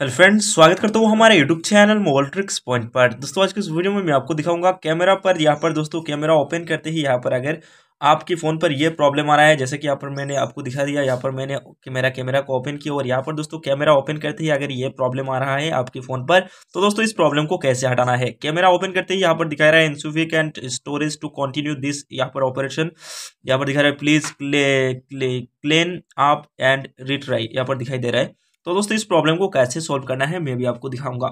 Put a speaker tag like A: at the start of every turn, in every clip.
A: hello friends स्वागत करता हूँ हमारे YouTube channel mobile tricks point पर दोस्तों आज के इस वीडियो में मैं आपको दिखाऊंगा कैमरा पर यहाँ पर दोस्तों कैमरा ओपन करते ही यहाँ पर अगर आपके फ़ोन पर ये प्रॉब्लम आ रहा है जैसे कि यहाँ पर मैंने आपको दिखा दिया यहाँ पर मैंने मेरा कैमरा को ओपन किया और यहाँ पर दोस्तों कैमरा ओपन करते ही अगर ये प्रॉब्लम आ रहा है आपके फ़ोन पर तो दोस्तों इस प्रॉब्लम को कैसे हटाना है कैमरा ओपन करते ही यहाँ पर दिखा रहा है insufficient storage to continue this यहाँ पर ऑपरेशन यहाँ पर दिखा रहा है please clean, clean, clean up and retry यहाँ पर दिखाई दे रहा है तो दोस्तों इस प्रॉब्लम को कैसे सॉल्व करना है मैं भी आपको दिखाऊंगा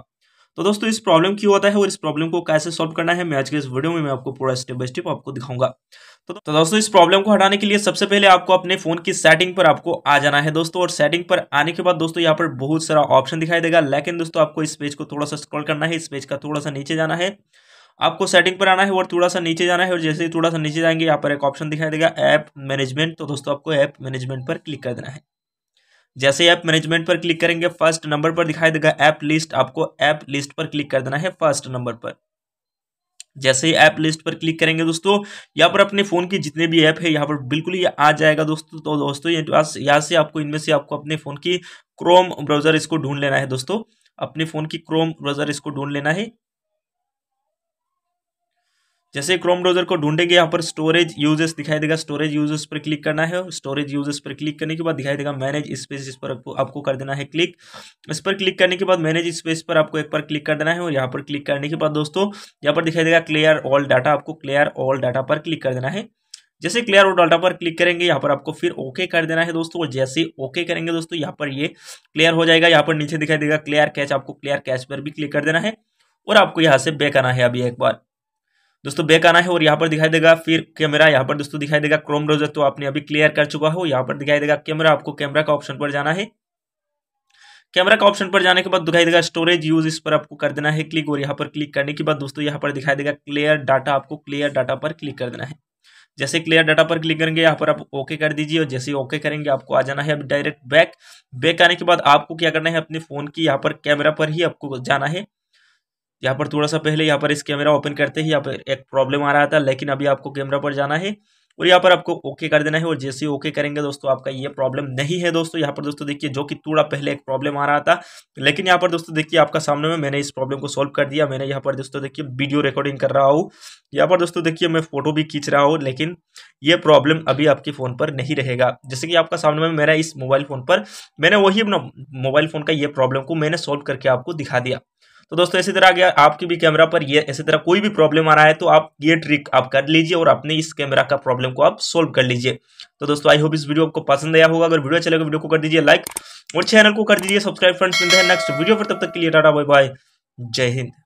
A: तो दोस्तों इस प्रॉब्लम क्यों होता है और इस प्रॉब्लम को कैसे सॉल्व करना है मैं आज के इस वीडियो में मैं आपको पूरा स्टेप बाय स्टेप आपको दिखाऊंगा तो, तो दोस्तों इस प्रॉब्लम को हटाने के लिए सबसे पहले आपको अपने फोन की सेटिंग पर आपको आ जाना है दोस्तों और सेटिंग पर आने के बाद दोस्तों यहाँ पर बहुत सारा ऑप्शन दिखाई देगा लेकिन दोस्तों आपको इस पेज को थोड़ा सा स्क्रॉल करना है इस पेज का थोड़ा सा नीचे जाना है आपको सेटिंग पर आना है और थोड़ा सा नीचे जाना है और जैसे ही थोड़ा सा नीचे जाएंगे यहाँ पर एक ऑप्शन दिखाई देगा ऐप मैनेजमेंट तो दोस्तों आपको ऐप मैनेजमेंट पर क्लिक कर देना है जैसे ऐप मैनेजमेंट पर क्लिक करेंगे फर्स्ट नंबर पर दिखाई देगा ऐप लिस्ट आपको ऐप लिस्ट पर क्लिक कर देना है फर्स्ट नंबर पर जैसे ही ऐप लिस्ट पर क्लिक करेंगे दोस्तों यहाँ पर अपने फ़ोन की जितने भी ऐप है यहाँ पर बिल्कुल ये आ जाएगा दोस्तों तो दोस्तों यहाँ से आपको इनमें से आपको अपने फ़ोन की क्रोम ब्राउज़र इसको ढूंढ लेना है दोस्तों अपने फ़ोन की क्रोम ब्राउज़र इसको ढूंढ लेना है जैसे क्रोम ब्राउजर को ढूंढेंगे यहाँ पर स्टोरेज यूजेस दिखाई देगा स्टोरेज यूजेस पर क्लिक करना है स्टोरेज यूजेस पर क्लिक करने के बाद दिखाई देगा मैनेज स्पेस इस पर आपको आपको कर देना है क्लिक इस पर क्लिक करने के बाद मैनेज स्पेस पर आपको एक बार क्लिक कर देना है और यहाँ पर क्लिक करने के बाद दोस्तों यहाँ पर दिखाई देगा क्लियर ऑल डाटा आपको क्लियर ऑल डाटा पर क्लिक कर देना है जैसे क्लियर ऑल डाटा पर क्लिक करेंगे यहाँ पर आपको फिर ओके कर देना है दोस्तों और जैसे ओके करेंगे दोस्तों यहाँ पर ये क्लियर हो जाएगा यहाँ पर नीचे दिखाई देगा क्लियर कैच आपको क्लियर कैच पर भी क्लिक कर देना है और आपको यहाँ से बेक आना है अभी एक बार दोस्तों बैक आना है और यहाँ पर दिखाई देगा फिर कैमरा यहाँ पर दोस्तों दिखाई देगा क्रोम ब्राउजर तो आपने अभी क्लियर कर चुका हो यहाँ पर दिखाई देगा कैमरा आपको कैमरा का ऑप्शन पर जाना है कैमरा का ऑप्शन पर जाने के बाद दिखाई देगा स्टोरेज यूज इस पर आपको कर देना है क्लिक और यहाँ पर क्लिक करने के बाद दोस्तों यहाँ पर दिखाई देगा क्लियर डाटा आपको क्लियर डाटा पर क्लिक कर देना है जैसे क्लियर डाटा पर क्लिक करेंगे यहाँ पर आप ओके कर दीजिए और जैसे ओके करेंगे आपको आ जाना है अब डायरेक्ट बैक बैक आने के बाद आपको क्या करना है अपने फ़ोन की यहाँ पर कैमरा पर ही आपको जाना है यहाँ पर थोड़ा सा पहले यहाँ पर इस कैमरा ओपन करते ही यहाँ पर एक प्रॉब्लम आ रहा था लेकिन अभी आपको कैमरा पर जाना है और यहाँ पर आपको ओके कर देना है और जैसे ओके करेंगे दोस्तों आपका ये प्रॉब्लम नहीं है दोस्तों यहाँ पर दोस्तों देखिए जो कि थोड़ा पहले एक प्रॉब्लम आ रहा था लेकिन यहाँ पर दोस्तों देखिए आपका सामने में मैंने इस प्रॉब्लम को सॉल्व कर दिया मैंने यहाँ पर दोस्तों देखिए वीडियो रिकॉर्डिंग कर रहा हूँ यहाँ पर दोस्तों देखिए मैं फोटो भी खींच रहा हूँ लेकिन ये प्रॉब्लम अभी आपके फ़ोन पर नहीं रहेगा जैसे कि आपका सामने में मेरा इस मोबाइल फ़ोन पर मैंने वही अपना मोबाइल फ़ोन का ये प्रॉब्लम को मैंने सॉल्व करके आपको दिखा दिया तो दोस्तों इसी तरह अगर आपकी भी कैमरा पर ये इसी तरह कोई भी प्रॉब्लम आ रहा है तो आप ये ट्रिक आप कर लीजिए और अपने इस कैमरा का प्रॉब्लम को आप सोल्व कर लीजिए तो दोस्तों आई होप इस वीडियो आपको पसंद आया होगा अगर वीडियो अच्छा लगे वीडियो को कर दीजिए लाइक और चैनल को कर दीजिए सब्सक्राइब फ्रेंड्स मिलते हैं नेक्स्ट वीडियो पर तब तक के लिए टाटा बाय बाय जय हिंद